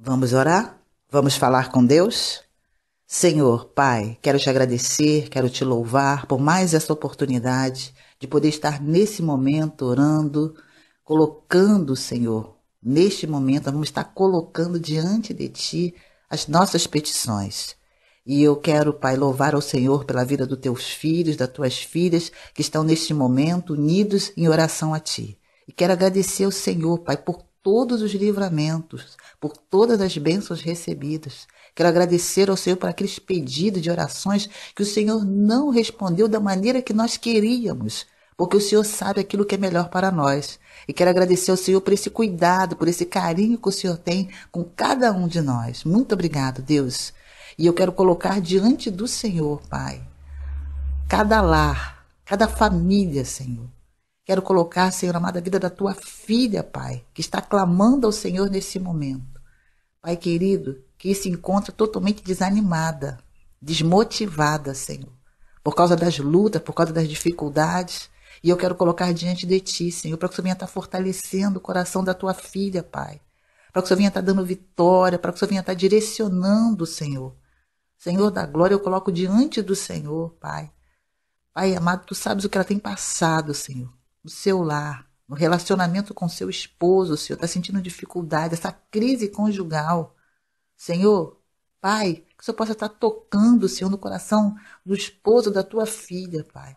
Vamos orar? Vamos falar com Deus? Senhor, Pai, quero te agradecer, quero te louvar por mais essa oportunidade de poder estar nesse momento orando, colocando, Senhor, neste momento, vamos estar colocando diante de Ti as nossas petições. E eu quero, Pai, louvar ao Senhor pela vida dos teus filhos, das tuas filhas, que estão neste momento unidos em oração a Ti. E quero agradecer ao Senhor, Pai, por todos os livramentos, por todas as bênçãos recebidas. Quero agradecer ao Senhor por aqueles pedidos de orações que o Senhor não respondeu da maneira que nós queríamos, porque o Senhor sabe aquilo que é melhor para nós. E quero agradecer ao Senhor por esse cuidado, por esse carinho que o Senhor tem com cada um de nós. Muito obrigado, Deus. E eu quero colocar diante do Senhor, Pai, cada lar, cada família, Senhor Quero colocar, Senhor amado, a vida da tua filha, Pai, que está clamando ao Senhor nesse momento. Pai querido, que se encontra totalmente desanimada, desmotivada, Senhor, por causa das lutas, por causa das dificuldades. E eu quero colocar diante de ti, Senhor, para que o Senhor venha estar fortalecendo o coração da tua filha, Pai. Para que o Senhor venha estar dando vitória, para que o Senhor venha estar direcionando, Senhor. Senhor da glória, eu coloco diante do Senhor, Pai. Pai amado, tu sabes o que ela tem passado, Senhor no seu lar, no relacionamento com seu esposo, Senhor, está sentindo dificuldade, essa crise conjugal. Senhor, Pai, que o Senhor possa estar tocando, Senhor, no coração do esposo da tua filha, Pai.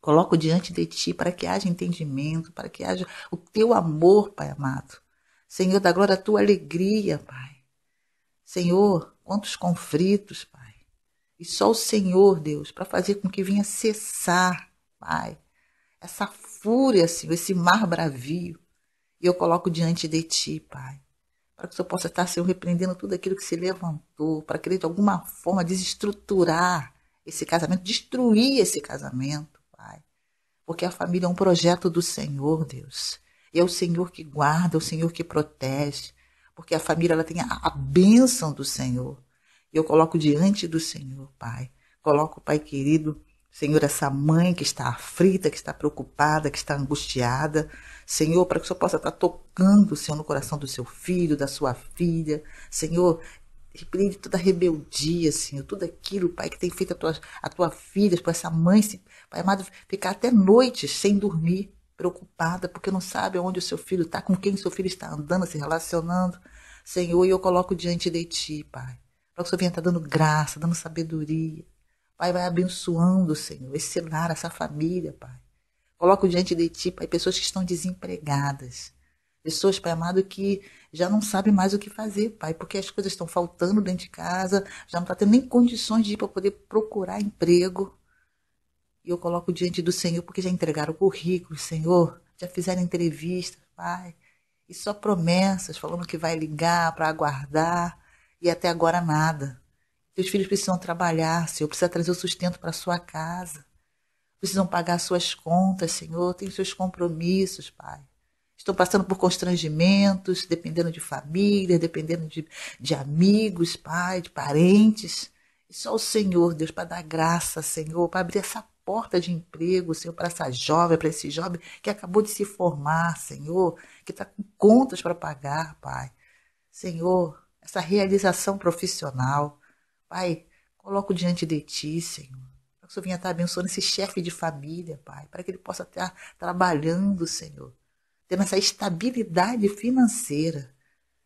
Coloco diante de ti para que haja entendimento, para que haja o teu amor, Pai amado. Senhor, da glória a tua alegria, Pai. Senhor, quantos conflitos, Pai. E só o Senhor, Deus, para fazer com que venha cessar, Pai, essa fúria, Senhor, esse mar bravio, e eu coloco diante de Ti, Pai. Para que o Senhor possa estar, Senhor, repreendendo tudo aquilo que se levantou, para querer de alguma forma desestruturar esse casamento, destruir esse casamento, Pai. Porque a família é um projeto do Senhor, Deus. E é o Senhor que guarda, é o Senhor que protege. Porque a família ela tem a, a bênção do Senhor. E eu coloco diante do Senhor, Pai. Coloco, Pai querido, Senhor, essa mãe que está aflita, que está preocupada, que está angustiada. Senhor, para que o Senhor possa estar tocando, Senhor, no coração do seu filho, da sua filha. Senhor, repreende toda rebeldia, Senhor, tudo aquilo, Pai, que tem feito a tua, a tua filha, para essa mãe, Pai amado, ficar até noites sem dormir, preocupada, porque não sabe onde o seu filho está, com quem o seu filho está andando, se relacionando. Senhor, e eu coloco diante de Ti, Pai, para que o Senhor venha estar dando graça, dando sabedoria Pai, vai abençoando, Senhor, esse lar, essa família, Pai. Coloco diante de Ti, Pai, pessoas que estão desempregadas. Pessoas, Pai amado, que já não sabem mais o que fazer, Pai, porque as coisas estão faltando dentro de casa, já não está tendo nem condições de ir para poder procurar emprego. E eu coloco diante do Senhor, porque já entregaram o currículo, Senhor, já fizeram entrevista, Pai. E só promessas, falando que vai ligar para aguardar, e até agora nada. Seus filhos precisam trabalhar, Senhor, precisa trazer o sustento para sua casa. Precisam pagar suas contas, Senhor, tem seus compromissos, Pai. Estão passando por constrangimentos, dependendo de família, dependendo de, de amigos, Pai, de parentes. E só o Senhor, Deus, para dar graça, Senhor, para abrir essa porta de emprego, Senhor, para essa jovem, para esse jovem que acabou de se formar, Senhor, que está com contas para pagar, Pai. Senhor, essa realização profissional. Pai, coloco diante de ti, Senhor. Para que o Senhor venha estar abençoando esse chefe de família, Pai. Para que ele possa estar trabalhando, Senhor. Tendo essa estabilidade financeira.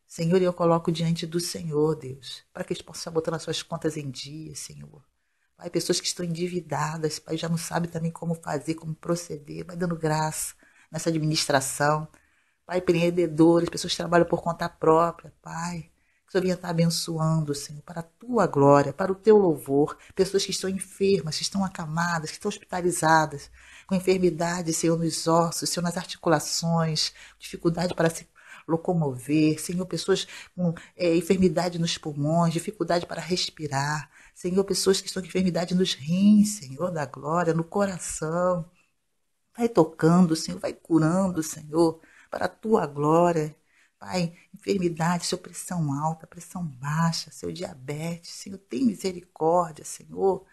Senhor, eu coloco diante do Senhor, Deus. Para que eles possam estar botando as suas contas em dia, Senhor. Pai, pessoas que estão endividadas, Pai, já não sabe também como fazer, como proceder, vai dando graça nessa administração. Pai, empreendedores, pessoas que trabalham por conta própria, Pai a estar abençoando, Senhor, para a tua glória, para o teu louvor. Pessoas que estão enfermas, que estão acamadas, que estão hospitalizadas, com enfermidade, Senhor, nos ossos, Senhor, nas articulações, dificuldade para se locomover, Senhor, pessoas com é, enfermidade nos pulmões, dificuldade para respirar, Senhor, pessoas que estão com enfermidade nos rins, Senhor da glória, no coração. Vai tocando, Senhor, vai curando, Senhor, para a tua glória. Pai, enfermidade, sua pressão alta, pressão baixa, seu diabetes, Senhor, tem misericórdia, Senhor.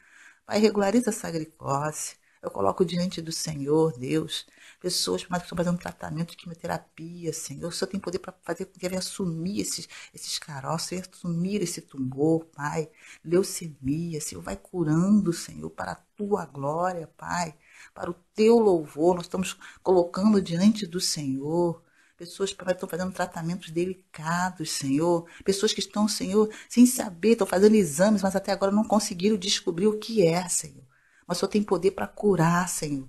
Pai, regulariza essa glicose. Eu coloco diante do Senhor, Deus, pessoas que estão fazendo tratamento de quimioterapia, Senhor. O Senhor tem poder para fazer com que ele assumir esses, esses caroços, assumir esse tumor, Pai. Leucemia, Senhor, vai curando, Senhor, para a tua glória, Pai. Para o teu louvor, nós estamos colocando diante do Senhor pessoas que estão fazendo tratamentos delicados, Senhor, pessoas que estão, Senhor, sem saber, estão fazendo exames, mas até agora não conseguiram descobrir o que é, Senhor. Mas só tem poder para curar, Senhor.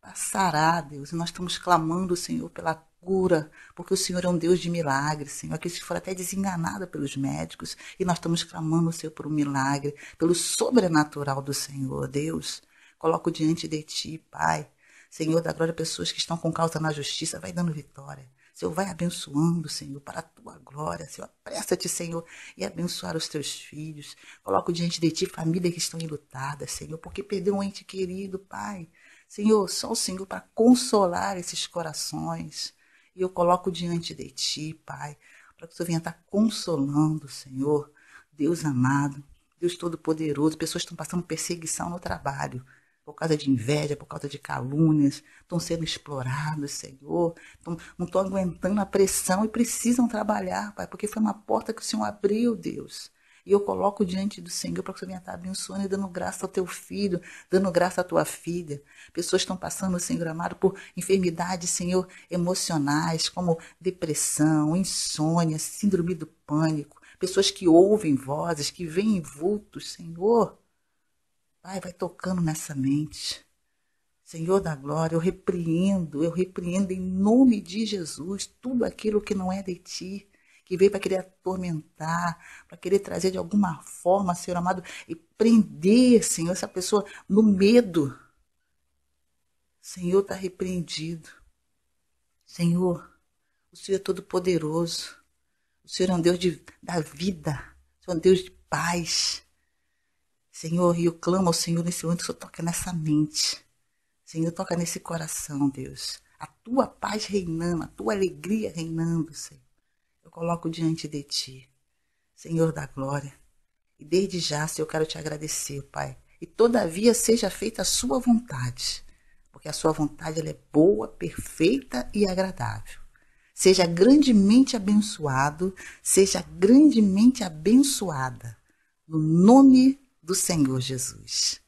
Passará, Deus, e nós estamos clamando, Senhor, pela cura, porque o Senhor é um Deus de milagres, Senhor. Aqueles que foram até desenganados pelos médicos, e nós estamos clamando, Senhor, por um milagre, pelo sobrenatural do Senhor, Deus. Coloco diante de Ti, Pai. Senhor da glória, pessoas que estão com causa na justiça, vai dando vitória. Senhor, vai abençoando, Senhor, para a tua glória, Senhor. Apressa-te, Senhor, e abençoar os teus filhos. Coloco diante de ti famílias que estão enlutadas, Senhor, porque perdeu um ente querido, Pai. Senhor, só o Senhor para consolar esses corações. E eu coloco diante de ti, Pai, para que o Senhor venha estar consolando, Senhor. Deus amado, Deus Todo-Poderoso, pessoas estão passando perseguição no trabalho por causa de inveja, por causa de calúnias, estão sendo explorados, Senhor, estão, não estão aguentando a pressão e precisam trabalhar, Pai, porque foi uma porta que o Senhor abriu, Deus. E eu coloco diante do Senhor para que o Senhor venha estar abençoando e dando graça ao teu filho, dando graça à tua filha. Pessoas estão passando, Senhor amado, por enfermidades, Senhor, emocionais, como depressão, insônia, síndrome do pânico. Pessoas que ouvem vozes, que veem vultos, Senhor. Pai, vai tocando nessa mente. Senhor da glória, eu repreendo, eu repreendo em nome de Jesus tudo aquilo que não é de ti, que veio para querer atormentar, para querer trazer de alguma forma, Senhor amado, e prender, Senhor, essa pessoa no medo. Senhor está repreendido. Senhor, o Senhor é todo-poderoso. O Senhor é um Deus de, da vida, o Senhor é um Deus de paz. Senhor, e eu clamo ao Senhor nesse momento que o Senhor toca nessa mente. Senhor, toca nesse coração, Deus. A tua paz reinando, a tua alegria reinando, Senhor. Eu coloco diante de ti, Senhor da glória. E desde já, Senhor, eu quero te agradecer, Pai. E todavia seja feita a sua vontade, porque a sua vontade ela é boa, perfeita e agradável. Seja grandemente abençoado, seja grandemente abençoada. No nome de do Senhor Jesus.